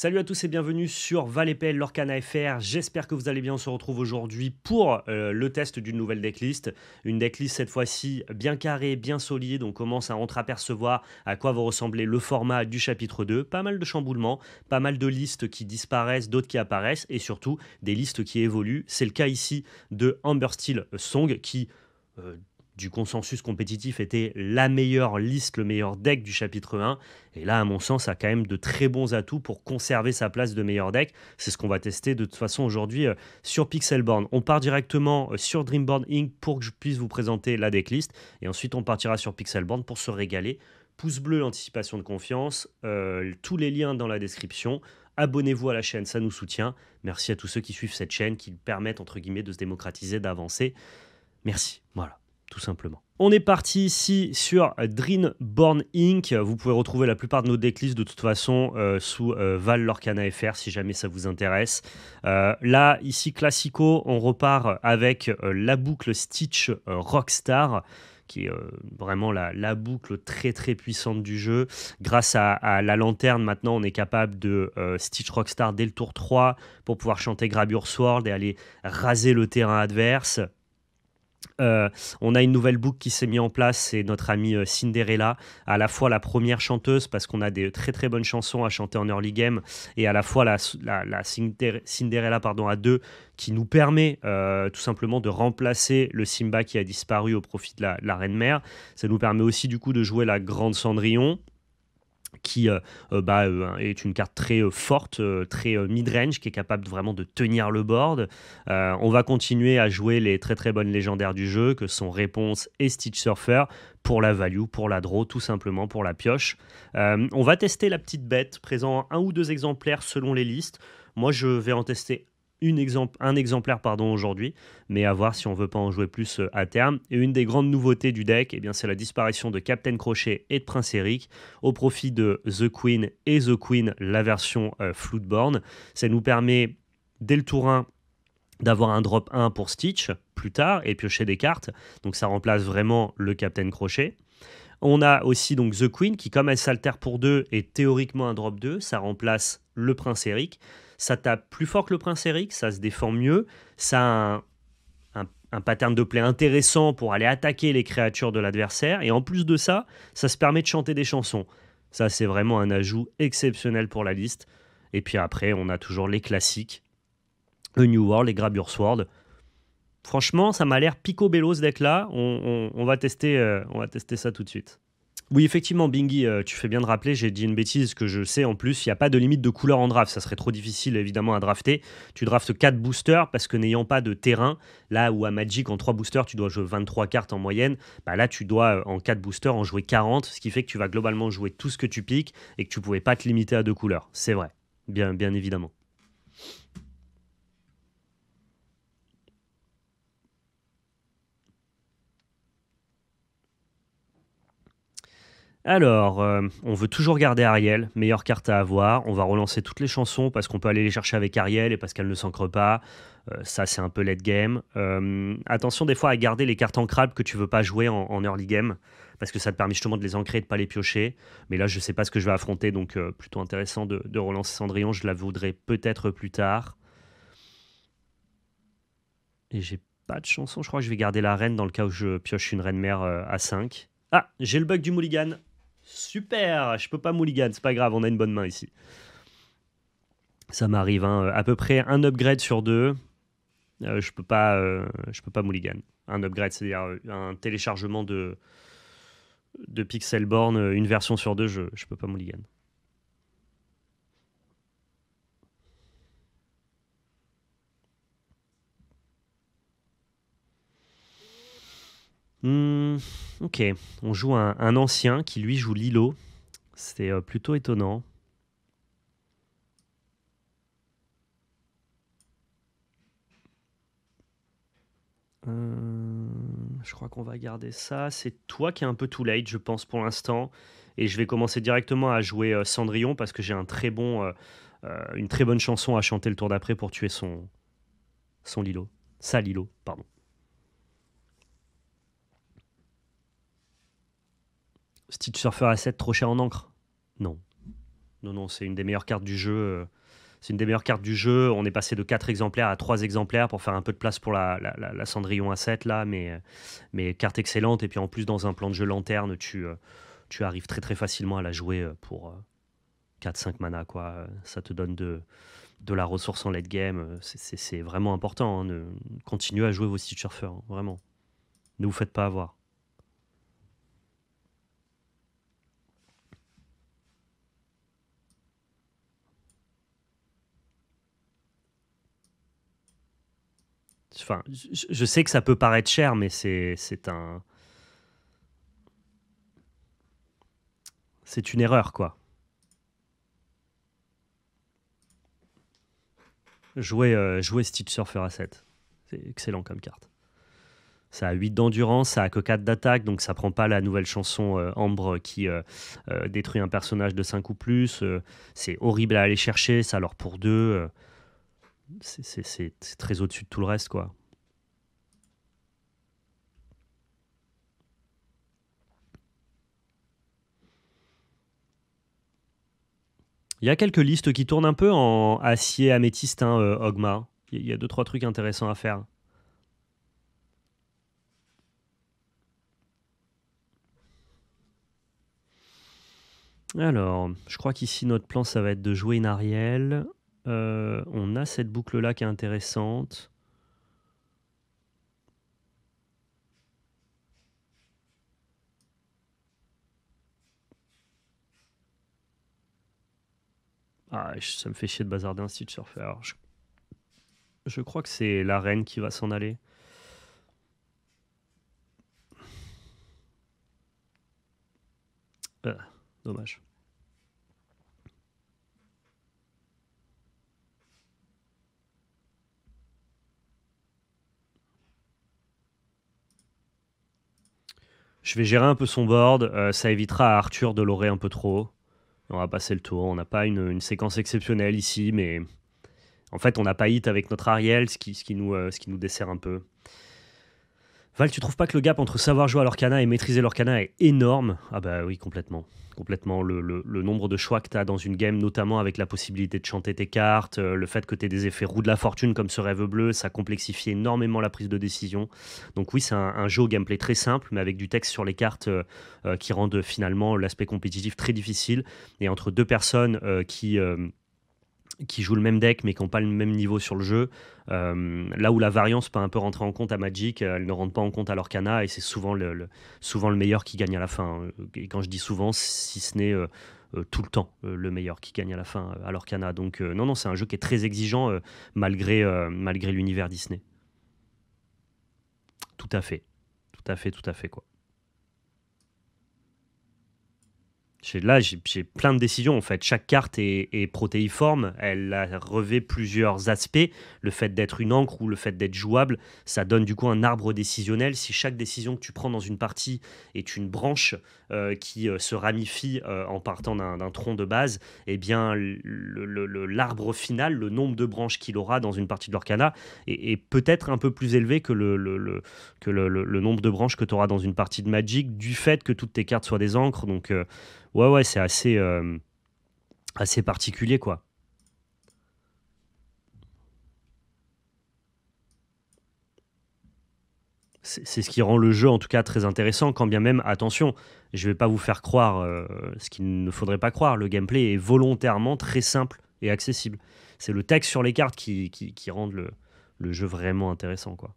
Salut à tous et bienvenue sur Valépel Lorcan FR. J'espère que vous allez bien. On se retrouve aujourd'hui pour euh, le test d'une nouvelle decklist. Une decklist cette fois-ci bien carrée, bien solide. On commence à entreapercevoir à quoi va ressembler le format du chapitre 2. Pas mal de chamboulements, pas mal de listes qui disparaissent, d'autres qui apparaissent et surtout des listes qui évoluent. C'est le cas ici de Amber Steel Song qui. Euh, du consensus compétitif était la meilleure liste, le meilleur deck du chapitre 1. Et là, à mon sens, a quand même de très bons atouts pour conserver sa place de meilleur deck. C'est ce qu'on va tester de toute façon aujourd'hui euh, sur Pixelborn. On part directement euh, sur Dreamborn Inc. pour que je puisse vous présenter la decklist. Et ensuite, on partira sur Pixelborn pour se régaler. Pouce bleu, anticipation de confiance. Euh, tous les liens dans la description abonnez-vous à la chaîne, ça nous soutient. Merci à tous ceux qui suivent cette chaîne, qui permettent entre guillemets de se démocratiser, d'avancer. Merci. Voilà simplement. On est parti ici sur Dreamborn Inc. Vous pouvez retrouver la plupart de nos decklists de toute façon euh, sous euh, Val Lorcana FR si jamais ça vous intéresse. Euh, là, ici, Classico, on repart avec la boucle Stitch Rockstar qui est vraiment la, boucle très très puissante du jeu. Grâce à, la lanterne, maintenant on est capable de Stitch Rockstar dès le tour 3 pour pouvoir chanter Grab Your Sword et aller raser le terrain adverse. Euh, on a une nouvelle boucle qui s'est mise en place, c'est notre amie euh, Cinderella, à la fois la première chanteuse, parce qu'on a des très très bonnes chansons à chanter en early game, et à la fois la, Cinderella pardon, à deux, qui nous permet euh, tout simplement de remplacer le Simba qui a disparu au profit de la, de la Reine-Mère. Ça nous permet aussi du coup de jouer la Grande Cendrillon qui euh, euh, bah, euh, est une carte très forte, très mid-range, qui est capable vraiment de tenir le board. on va continuer à jouer les très très bonnes légendaires du jeu, que sont Réponse et Stitch Surfer, pour la value, pour la draw, tout simplement pour la pioche. on va tester la petite bête, présent un ou deux exemplaires selon les listes. Moi, je vais en tester exemple, un exemplaire pardon aujourd'hui, mais à voir si on veut pas en jouer plus euh, à terme. Et une des grandes nouveautés du deck, eh bien c'est la disparition de Captain Crochet et de Prince Eric au profit de The Queen et The Queen, la version euh, Floodborne, Ça nous permet dès le tour 1 d'avoir un drop 1 pour Stitch plus tard et piocher des cartes. Donc ça remplace vraiment le Captain Crochet. On a aussi donc The Queen qui, comme elle s'altère pour 2, et théoriquement un drop 2. Ça remplace le Prince Eric ça tape plus fort que le prince Eric, ça se défend mieux, ça a un, pattern de play intéressant pour aller attaquer les créatures de l'adversaire, et en plus de ça, ça se permet de chanter des chansons. Ça, c'est vraiment un ajout exceptionnel pour la liste. Et puis après, on a toujours les classiques, le New World, les Your Sword. Franchement, ça m'a l'air picobello ce deck-là. On, va tester, euh, on va tester ça tout de suite. Oui, effectivement, Bingy, euh, tu fais bien de rappeler, j'ai dit une bêtise que je sais en plus, il n'y a pas de limite de couleur en draft, ça serait trop difficile évidemment à drafter. Tu draftes 4 boosters parce que n'ayant pas de terrain, là où à Magic en 3 boosters tu dois jouer 23 cartes en moyenne, bah là tu dois euh, en 4 boosters en jouer 40, ce qui fait que tu vas globalement jouer tout ce que tu piques et que tu ne pouvais pas te limiter à deux couleurs, c'est vrai, bien, bien évidemment. Alors, euh, on veut toujours garder Ariel, meilleure carte à avoir. On va relancer toutes les chansons parce qu'on peut aller les chercher avec Ariel et parce qu'elle ne s'ancre pas. Euh, ça, c'est un peu late game. Euh, attention des fois à garder les cartes ancrables que tu veux pas jouer en, early game parce que ça te permet justement de les ancrer et de pas les piocher. Mais là, je sais pas ce que je vais affronter, donc plutôt intéressant de, relancer Cendrillon. Je la voudrais peut-être plus tard. Et j'ai pas de chanson. Je crois que je vais garder la reine dans le cas où je pioche une reine mère à 5. Ah, j'ai le bug du mulligan. Super, je peux pas mulligan, c'est pas grave, on a une bonne main ici. Ça m'arrive, hein, à peu près un upgrade sur deux. Euh, je peux pas, euh, je peux pas mulligan. Un upgrade, c'est-à-dire euh, un téléchargement de de Pixelborn, une version sur deux, je, je peux pas mulligan. Hmm. Ok, on joue un, ancien qui lui joue Lilo. c'est euh, plutôt étonnant. Euh, je crois qu'on va garder ça. C'est toi qui es un peu too late, je pense, pour l'instant. Et je vais commencer directement à jouer euh, Cendrillon parce que j'ai une très bonne chanson à chanter le tour d'après pour tuer son, son Lilo. Sa Lilo, pardon. Stitch Surfer A7 trop cher en encre Non. Non, non, c'est une des meilleures cartes du jeu. Euh, c'est une des meilleures cartes du jeu. On est passé de 4 exemplaires à 3 exemplaires pour faire un peu de place pour la, Cendrillon A7, là, mais, mais carte excellente. Et puis en plus, dans un plan de jeu lanterne, tu, euh, tu arrives très très facilement à la jouer euh, pour 4-5 mana, quoi. Ça te donne de, de la ressource en late game. C'est vraiment important. Hein, continuez à jouer vos Stitch Surfer, hein, vraiment. Ne vous faites pas avoir. je, sais que ça peut paraître cher, mais c'est un. C'est une erreur, quoi. Jouer, euh, jouer Stitch Surfer à 7. C'est excellent comme carte. Ça a 8 d'endurance, ça a que 4 d'attaque, donc ça prend pas la nouvelle chanson euh, Ambre qui euh, détruit un personnage de 5 ou plus. c'est horrible à aller chercher, ça alors pour 2 c'est très au-dessus de tout le reste, quoi. Il y a quelques listes qui tournent un peu en acier améthyste, hein, euh, Ogma. Il y a deux, trois trucs intéressants à faire. Alors, je crois qu'ici, notre plan, ça va être de jouer une Ariel. Euh, on a cette boucle-là qui est intéressante. Ah, ça me fait chier de bazar un site surfer. Je, crois que c'est la reine qui va s'en aller. Euh, dommage. Je vais gérer un peu son board. Euh, ça évitera à Arthur de l'orer un peu trop. On va passer le tour. On n'a pas une, séquence exceptionnelle ici, mais en fait, on n'a pas hit avec notre Ariel, ce qui, nous, euh, ce qui nous dessert un peu. Val, tu trouves pas que le gap entre savoir jouer à l'orcana et maîtriser l'orcana est énorme Ah bah oui, complètement. Complètement. Le, nombre de choix que tu as dans une game, notamment avec la possibilité de chanter tes cartes, euh, le fait que tu aies des effets roues de la fortune comme ce rêve bleu, ça complexifie énormément la prise de décision. Donc oui, c'est un, jeu gameplay très simple, mais avec du texte sur les cartes euh, euh, qui rendent finalement l'aspect compétitif très difficile. Et entre deux personnes qui qui jouent le même deck mais qui n'ont pas le même niveau sur le jeu. Euh, là où la variance peut un peu rentrer en compte à Magic, euh, elle ne rentre pas en compte à l'Orcana et c'est souvent le, souvent le meilleur qui gagne à la fin. Hein. Et quand je dis souvent, si ce n'est euh, tout le temps le meilleur qui gagne à la fin à l'Orcana. Donc non, non, c'est un jeu qui est très exigeant malgré, malgré l'univers Disney. Tout à fait. Tout à fait, tout à fait quoi. là, j'ai plein de décisions en fait. Chaque carte est, protéiforme, elle revêt plusieurs aspects. Le fait d'être une encre ou le fait d'être jouable, ça donne du coup un arbre décisionnel. Si chaque décision que tu prends dans une partie est une branche, euh, qui euh, se ramifie euh, en partant d'un tronc de base, et eh bien l'arbre final, le nombre de branches qu'il aura dans une partie de l'orcana est, peut-être un peu plus élevé que le, le, que le, nombre de branches que tu auras dans une partie de Magic, du fait que toutes tes cartes soient des encres. Donc ouais, ouais, c'est assez, assez particulier, quoi. c'est ce qui rend le jeu en tout cas très intéressant, quand bien même, attention, je ne vais pas vous faire croire euh, ce qu'il ne faudrait pas croire. Le gameplay est volontairement très simple et accessible. C'est le texte sur les cartes qui, rend le, jeu vraiment intéressant. Quoi.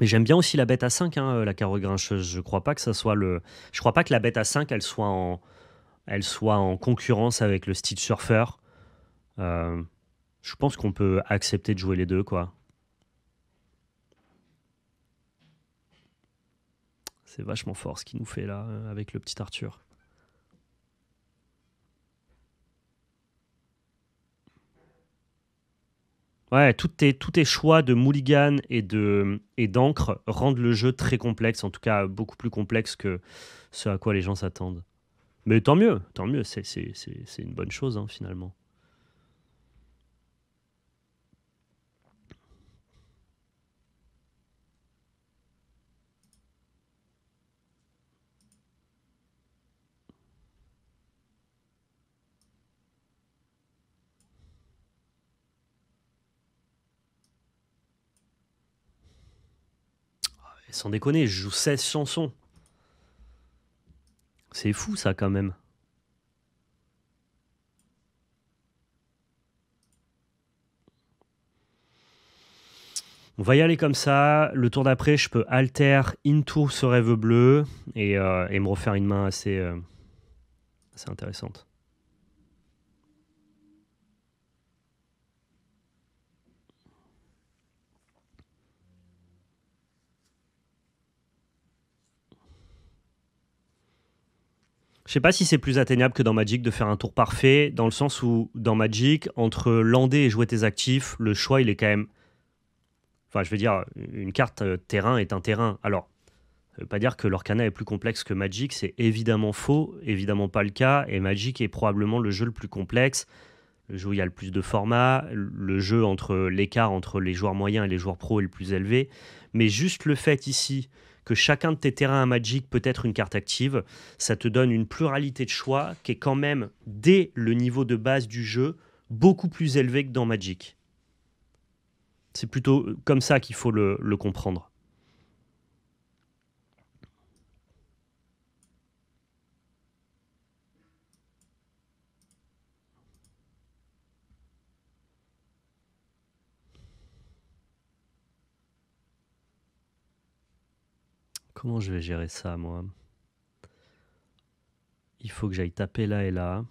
Mais j'aime bien aussi la bête à 5, hein, la carreau grincheuse. Je crois pas que ça soit le. Je crois pas que la bête à 5, elle soit en, elle soit en concurrence avec le Stitch Surfer. Euh, je pense qu'on peut accepter de jouer les deux, quoi. C'est vachement fort ce qu'il nous fait là euh, avec le petit Arthur. Ouais, tous tes, choix de mulligan et de et d'encre rendent le jeu très complexe, en tout cas beaucoup plus complexe que ce à quoi les gens s'attendent. Mais tant mieux, tant mieux, c'est une bonne chose hein, finalement. Sans déconner, je joue 16 chansons. C'est fou ça quand même. On va y aller comme ça. Le tour d'après, je peux alter tour ce rêve bleu euh, et, me refaire une main assez, euh, assez intéressante. Je sais pas si c'est plus atteignable que dans Magic de faire un tour parfait, dans le sens où dans Magic, entre lander et jouer tes actifs, le choix il est quand même. Enfin, je veux dire, une carte euh, terrain est un terrain. Alors, ça veut pas dire que l'Orcana est plus complexe que Magic, c'est évidemment faux, évidemment pas le cas, et Magic est probablement le jeu le plus complexe, le jeu où il y a le plus de formats, le jeu entre l'écart entre les joueurs moyens et les joueurs pros est le plus élevé. Mais juste le fait ici chacun de tes terrains à Magic peut être une carte active. Ça te donne une pluralité de choix qui est quand même, dès le niveau de base du jeu, beaucoup plus élevé que dans Magic. C'est plutôt euh, comme ça qu'il faut le comprendre. Comment je vais gérer ça, moi Il faut que j'aille taper là et là.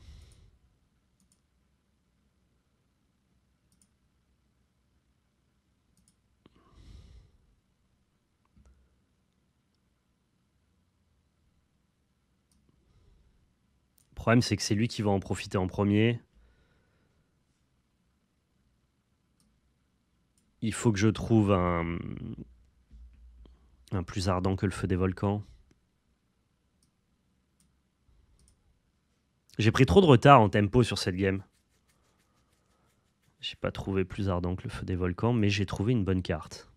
Le problème, c'est que c'est lui qui va en profiter en premier. Il faut que je trouve un, un plus ardent que le feu des volcans. J'ai pris trop de retard en tempo sur cette game. J'ai pas trouvé plus ardent que le feu des volcans, mais j'ai trouvé une bonne carte.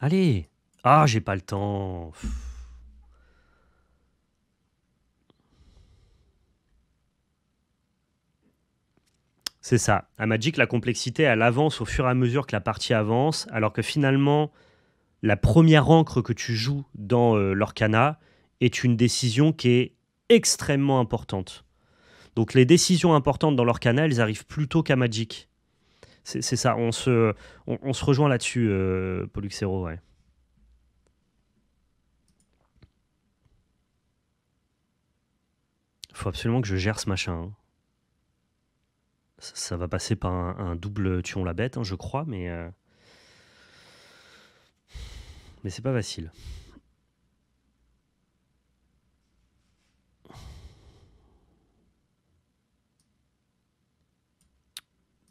Allez Ah, j'ai pas le temps. C'est ça. À Magic, la complexité, elle avance au fur et à mesure que la partie avance, alors que finalement, la première encre que tu joues dans leur l'Orcana est une décision qui est extrêmement importante. Donc les décisions importantes dans l'Orcana, elles arrivent plutôt qu'à Magic. C'est ça, on se, on, se rejoint là-dessus, euh, Poluxero, ouais. Faut absolument que je gère ce machin. Hein ça va passer par un, double tuon la bête, hein, je crois, mais. Euh, mais c'est pas facile.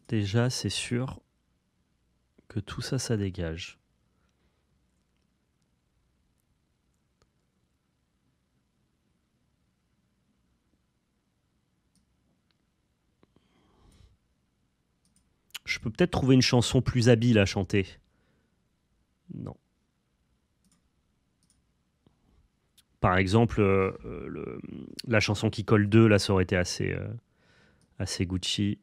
Déjà, c'est sûr que tout ça, ça dégage. Je peux peut-être trouver une chanson plus habile à chanter. Non. Par exemple, euh, euh, la chanson qui colle deux, là, ça aurait été assez, euh, assez Gucci.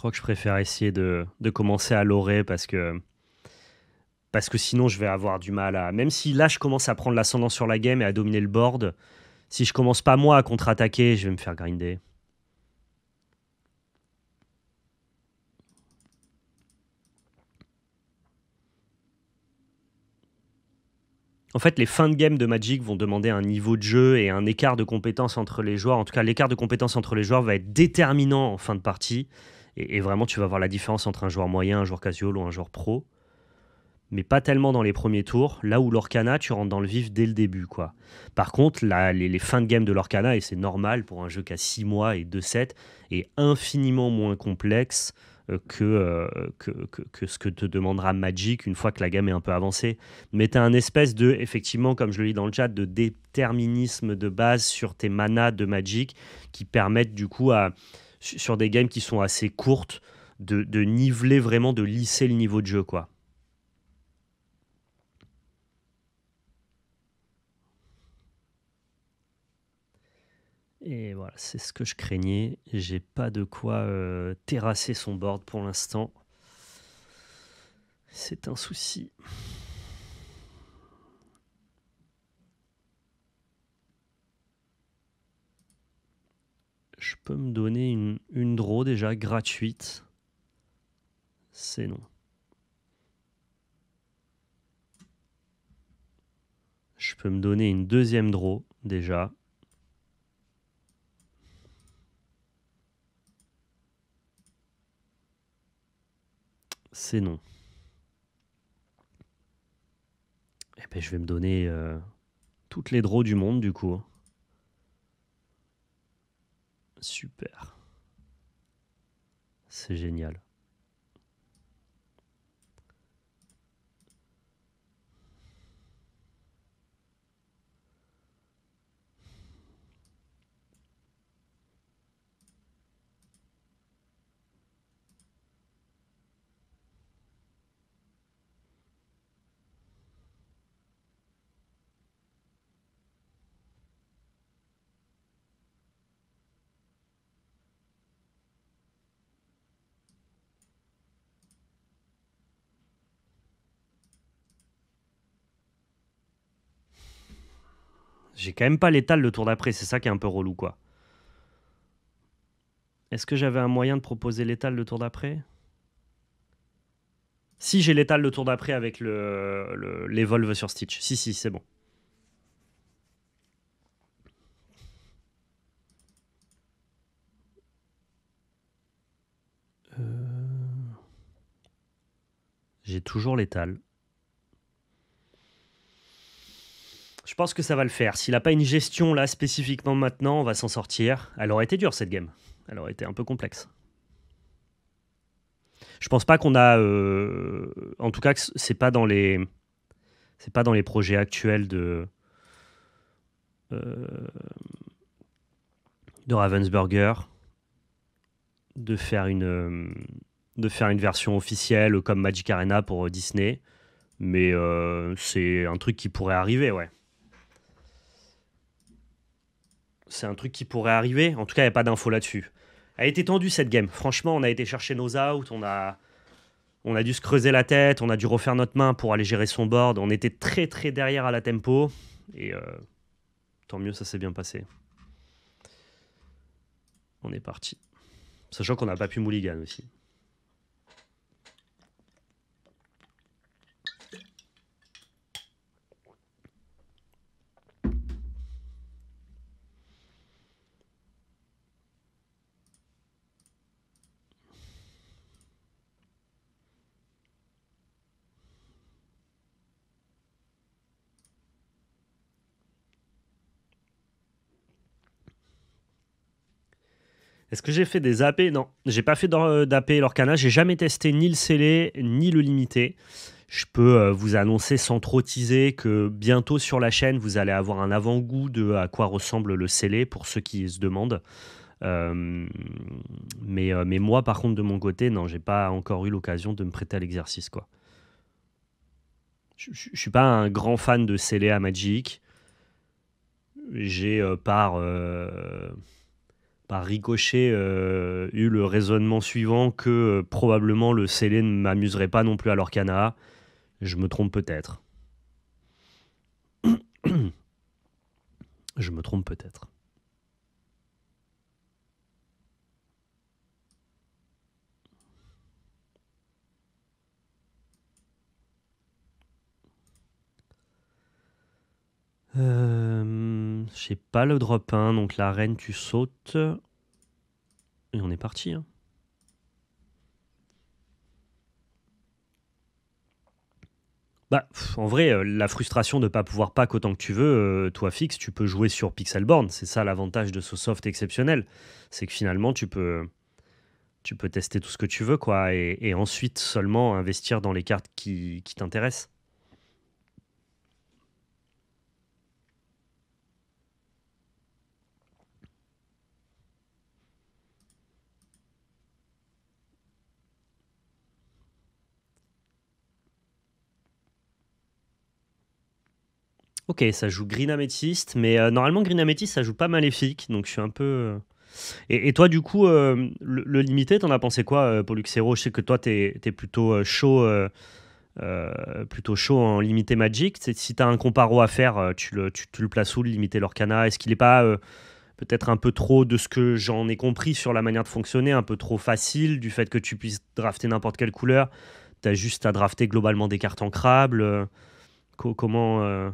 Je crois que je préfère essayer de, commencer à l'orer parce que, parce que sinon je vais avoir du mal à. Même si là je commence à prendre l'ascendant sur la game et à dominer le board, si je commence pas moi à contre-attaquer, je vais me faire grinder. En fait, les fins de game de Magic vont demander un niveau de jeu et un écart de compétences entre les joueurs. En tout cas, l'écart de compétences entre les joueurs va être déterminant en fin de partie. Et, vraiment, tu vas voir la différence entre un joueur moyen, un joueur casual ou un joueur pro. Mais pas tellement dans les premiers tours, là où l'Orcana, tu rentres dans le vif dès le début. quoi. Par contre, là, les, fins de game de l'Orcana, et c'est normal pour un jeu qui a 6 mois et 2-7, est infiniment moins complexe euh, euh, que, que, que, ce que te demandera Magic une fois que la gamme est un peu avancée. Mais tu as un espèce de, effectivement, comme je le dis dans le chat, de déterminisme de base sur tes manas de Magic qui permettent du coup à, sur des games qui sont assez courtes, de, niveler vraiment, de lisser le niveau de jeu, quoi. Et voilà, c'est ce que je craignais. J'ai pas de quoi euh, terrasser son board pour l'instant. C'est un souci. je peux me donner une, une draw déjà gratuite C'est non. Je peux me donner une deuxième draw déjà. C'est non. Et eh ben, je vais me donner euh, toutes les draws du monde du coup. Hein. Super. C'est génial. J'ai quand même pas l'étale le tour d'après, c'est ça qui est un peu relou, quoi. Est-ce que j'avais un moyen de proposer l'étale le tour d'après Si, j'ai l'étale le tour d'après avec le, le, sur Stitch. Si, si, c'est bon. Euh. J'ai toujours l'étale. Je pense que ça va le faire. S'il n'a pas une gestion là spécifiquement maintenant, on va s'en sortir. Elle aurait été dure cette game. Elle aurait été un peu complexe. Je pense pas qu'on a, euh, en tout cas, c'est pas dans les, c'est pas dans les projets actuels de euh, de Ravensburger de faire une de faire une version officielle comme Magic Arena pour euh, Disney, mais c'est un truc qui pourrait arriver, ouais. c'est un truc qui pourrait arriver. En tout cas, il n'y a pas d'infos là-dessus. Elle a été tendue cette game. Franchement, on a été chercher nos outs, on a, on a dû se creuser la tête, on a dû refaire notre main pour aller gérer son board. On était très très derrière à la tempo. Et euh, tant mieux, ça s'est bien passé. On est parti. Sachant qu'on n'a pas pu Mulligan aussi. Est-ce que j'ai fait des AP Non, j'ai pas fait euh, d'AP Lorcana. J'ai jamais testé ni le scellé ni le limité. Je peux euh, vous annoncer sans trop teaser que bientôt sur la chaîne, vous allez avoir un avant-goût de à quoi ressemble le scellé pour ceux qui se demandent. Euh, mais, mais moi, par contre, de mon côté, non, j'ai pas encore eu l'occasion de me prêter à l'exercice. Je, ne suis pas un grand fan de scellé à Magic. J'ai par par ricochet, euh, eu le raisonnement suivant que euh, probablement le scellé ne m'amuserait pas non plus à l'Orcana. Je me trompe peut-être. Je me trompe peut-être. Euh, j'ai pas le drop 1, donc la reine, tu sautes. Et on est parti. Hein. Bah, en vrai, euh, la frustration de ne pas pouvoir pack autant que tu veux, euh, toi fixe, tu peux jouer sur Pixelborn. C'est ça l'avantage de ce soft exceptionnel. C'est que finalement, tu peux, tu peux tester tout ce que tu veux, quoi, et, et ensuite seulement investir dans les cartes qui, qui t'intéressent. Ok, ça joue Green Amethyst, mais euh, normalement Green Amethyst ça joue pas maléfique, donc je suis un peu. Euh. Et, toi, du coup, euh, le, limiter, limité, t'en as pensé quoi, Luxero Je sais que toi, t'es plutôt chaud. plutôt chaud en limité Magic. Si t'as un comparo à faire, tu le, tu, le places où, le limité Lorcana Est-ce qu'il n'est pas peut-être un peu trop, de ce que j'en ai compris sur la manière de fonctionner, un peu trop facile du fait que tu puisses drafter n'importe quelle couleur T'as juste à drafter globalement des cartes ancrables euh, Comment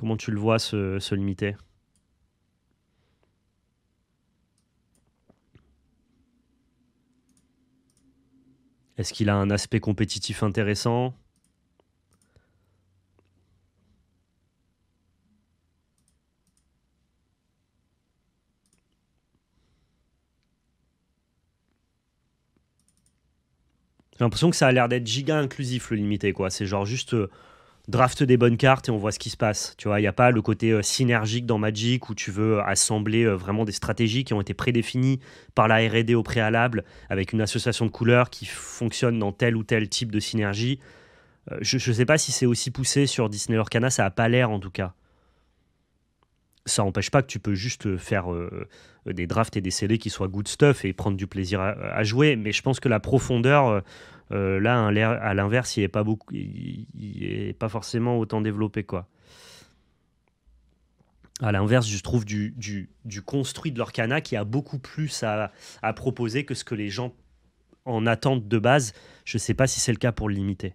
Comment tu le vois ce limité limiter Est-ce qu'il a un aspect compétitif intéressant J'ai l'impression que ça a l'air d'être giga inclusif le limité quoi. C'est genre juste euh, draft des bonnes cartes et on voit ce qui se passe. Tu vois, il n'y a pas le côté euh, synergique dans Magic où tu veux euh, assembler euh, vraiment des stratégies qui ont été prédéfinies par la R&D au préalable avec une association de couleurs qui fonctionne dans tel ou tel type de synergie. je ne sais pas si c'est aussi poussé sur Disney Orcana, ça n'a pas l'air en tout cas ça n'empêche pas que tu peux juste euh, faire euh, euh, des drafts et des CD qui soient good stuff et prendre du plaisir à, jouer. Mais je pense que la profondeur, là, à l'inverse, il n'est pas, beaucoup, est pas forcément autant développé. Quoi. À l'inverse, je trouve du, du, construit de l'Orkana qui a beaucoup plus à, proposer que ce que les gens en attendent de base. Je ne sais pas si c'est le cas pour le limiter.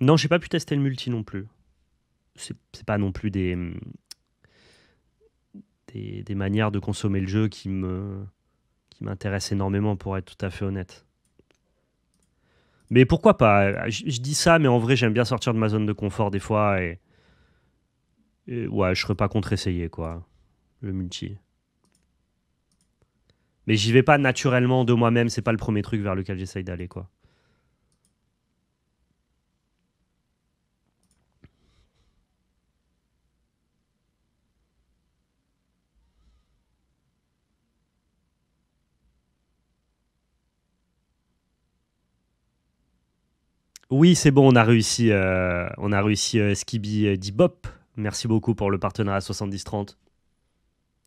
Non, j'ai pas pu tester le multi non plus c'est pas non plus des, des, manières de consommer le jeu qui me qui m'intéressent énormément pour être tout à fait honnête. Mais pourquoi pas je, dis ça, mais en vrai, j'aime bien sortir de ma zone de confort des fois et, ouais, je serais pas contre essayer quoi le multi. Mais j'y vais pas naturellement de moi-même, c'est pas le premier truc vers lequel j'essaye d'aller quoi. Oui, c'est bon, on a réussi, euh, on a réussi euh, Skibi euh, Dibop. Merci beaucoup pour le partenariat 70-30.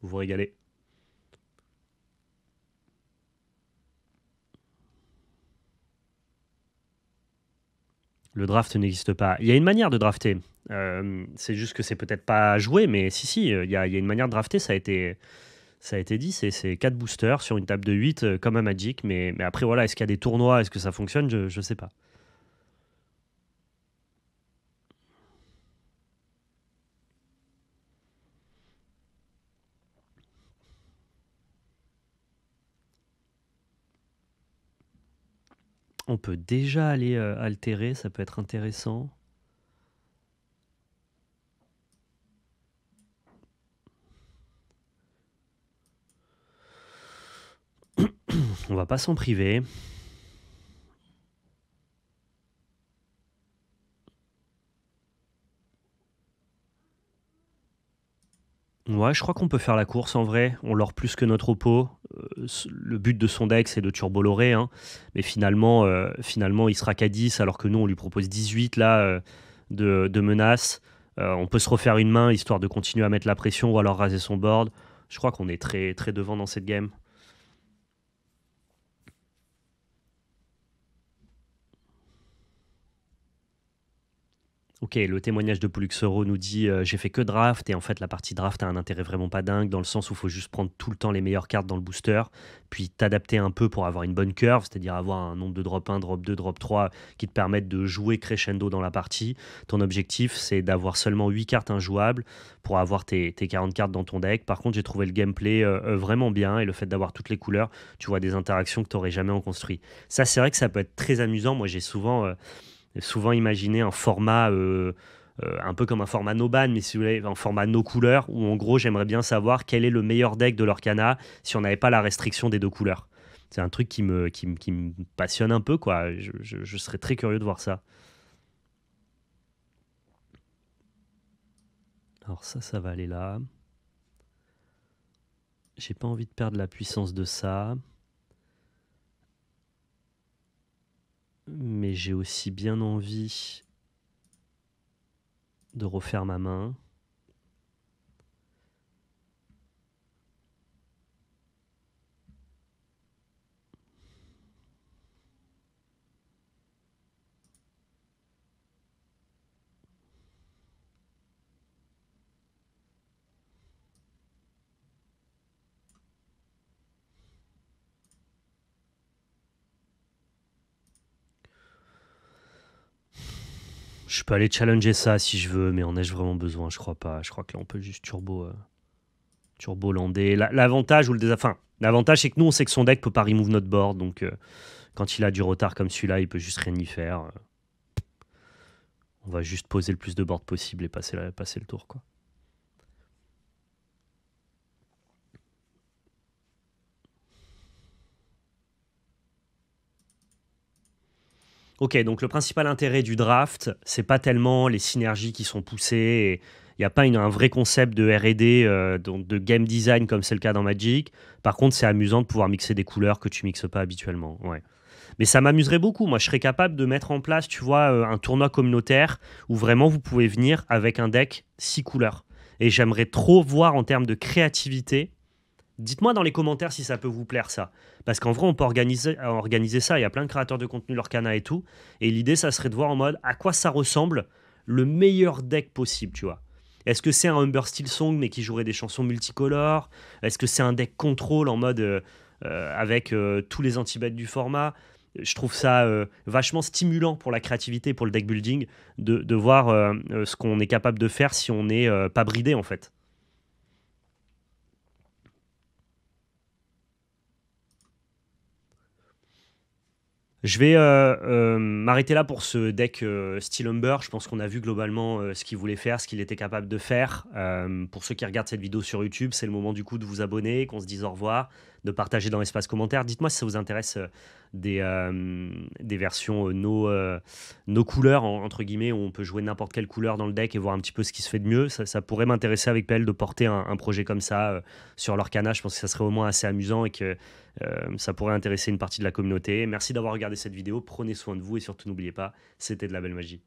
Vous vous régalez. Le draft n'existe pas. Il y a une manière de drafter. c'est juste que c'est peut-être pas joué, mais si, si, il y, a une manière de drafter. Ça a été, ça a été dit, c'est 4 boosters sur une table de 8, comme à Magic. Mais, mais après, voilà, est-ce qu'il y a des tournois Est-ce que ça fonctionne Je ne sais pas. on peut déjà aller euh, altérer, ça peut être intéressant. on va pas s'en priver. je crois qu'on peut faire la course en vrai. On l'or plus que notre oppo. Euh, le but de son deck, c'est de turbolorer. Hein. Mais finalement, euh, finalement, il sera qu'à 10, alors que nous, on lui propose 18 là, euh, de, de, menaces. on peut se refaire une main, histoire de continuer à mettre la pression ou alors raser son board. Je crois qu'on est très, très devant dans cette game. Ok, le témoignage de Poluxero nous dit euh, j'ai fait que draft et en fait la partie draft a un intérêt vraiment pas dingue dans le sens où il faut juste prendre tout le temps les meilleures cartes dans le booster, puis t'adapter un peu pour avoir une bonne curve, c'est-à-dire avoir un nombre de drop 1, drop 2, drop 3 qui te permettent de jouer crescendo dans la partie. Ton objectif c'est d'avoir seulement 8 cartes injouables pour avoir tes, tes 40 cartes dans ton deck. Par contre j'ai trouvé le gameplay euh, euh, vraiment bien et le fait d'avoir toutes les couleurs, tu vois des interactions que tu t'aurais jamais en construit. Ça c'est vrai que ça peut être très amusant, moi j'ai souvent souvent imaginer un format euh, euh, un peu comme un format no ban, mais si vous voulez, un format no couleur, où en gros, j'aimerais bien savoir quel est le meilleur deck de l'Orkana si on n'avait pas la restriction des deux couleurs. C'est un truc qui me, qui, me passionne un peu, quoi. Je, je, serais très curieux de voir ça. Alors ça, ça va aller là. J'ai pas envie de perdre la puissance de ça. mais j'ai aussi bien envie de refaire ma main Je peux aller challenger ça si je veux, mais en ai-je vraiment besoin Je crois pas. Je crois que là, on peut juste turbo, euh, turbo lander. L'avantage ou le enfin, l'avantage, c'est que nous, on sait que son deck peut pas remove notre board, donc euh, quand il a du retard comme celui-là, il peut juste rien y faire. On va juste poser le plus de board possible et passer, passer le tour, quoi. Ok, donc le principal intérêt du draft, c'est pas tellement les synergies qui sont poussées. Il n'y a pas un vrai concept de RD, euh, de, game design comme c'est le cas dans Magic. Par contre, c'est amusant de pouvoir mixer des couleurs que tu mixes pas habituellement. Ouais. Mais ça m'amuserait beaucoup. Moi, je serais capable de mettre en place, tu vois, euh, un tournoi communautaire où vraiment vous pouvez venir avec un deck six couleurs. Et j'aimerais trop voir en termes de créativité Dites-moi dans les commentaires si ça peut vous plaire ça. Parce qu'en vrai, on peut organiser, euh, organiser ça. Il y a plein de créateurs de contenu, leur cana et tout. Et l'idée, ça serait de voir en mode à quoi ça ressemble le meilleur deck possible, tu vois. Est-ce que c'est un Humber Steel Song mais qui jouerait des chansons multicolores Est-ce que c'est un deck contrôle en mode euh, euh, avec tous les anti du format je trouve ça vachement stimulant pour la créativité, pour le deck building, de, voir ce qu'on est capable de faire si on n'est pas bridé en fait. Je vais euh, euh, m'arrêter là pour ce deck euh, Steel Umber. Je pense qu'on a vu globalement ce qu'il voulait faire, ce qu'il était capable de faire. pour ceux qui regardent cette vidéo sur YouTube, c'est le moment du coup de vous abonner, qu'on se dise au revoir de partager dans l'espace commentaire. Dites-moi si ça vous intéresse euh, des, euh, des versions euh, nos, nos couleurs, entre guillemets, où on peut jouer n'importe quelle couleur dans le deck et voir un petit peu ce qui se fait de mieux. Ça, pourrait m'intéresser avec PL de porter un, projet comme ça sur leur canal. Je pense que ça serait au moins assez amusant et que ça pourrait intéresser une partie de la communauté. Merci d'avoir regardé cette vidéo. Prenez soin de vous et surtout n'oubliez pas, c'était de la belle magie.